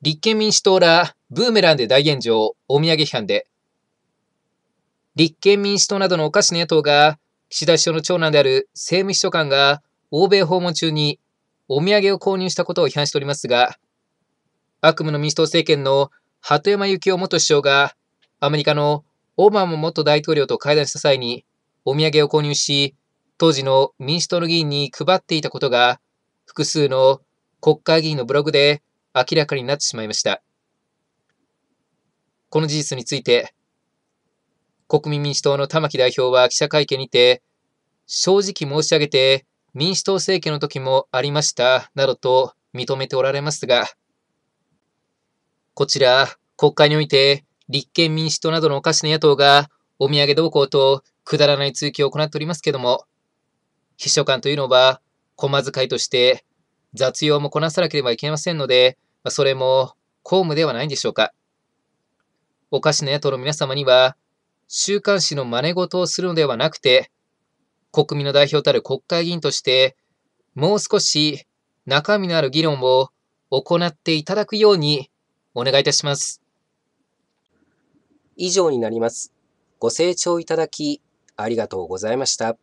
立憲民主党らブーメランで大炎上、土産批判で、立憲民主党などのおかしな野党が、岸田首相の長男である政務秘書官が欧米訪問中にお土産を購入したことを批判しておりますが、悪夢の民主党政権の鳩山幸夫元首相がアメリカのオバマ元大統領と会談した際にお土産を購入し、当時の民主党の議員に配っていたことが複数の国会議員のブログで明らかになってしまいました。この事実について、国民民主党の玉木代表は記者会見にて、正直申し上げて民主党政権の時もありましたなどと認めておられますが、こちら、国会において立憲民主党などのおかしな野党がお土産同行とくだらない追記を行っておりますけども、秘書官というのは、駒遣いとして雑用もこなさなければいけませんので、それも公務ではないんでしょうか。おかしな野党の皆様には、週刊誌の真似事をするのではなくて、国民の代表たる国会議員として、もう少し中身のある議論を行っていただくようにお願いいたします。以上になります。ご清聴いただきありがとうございました。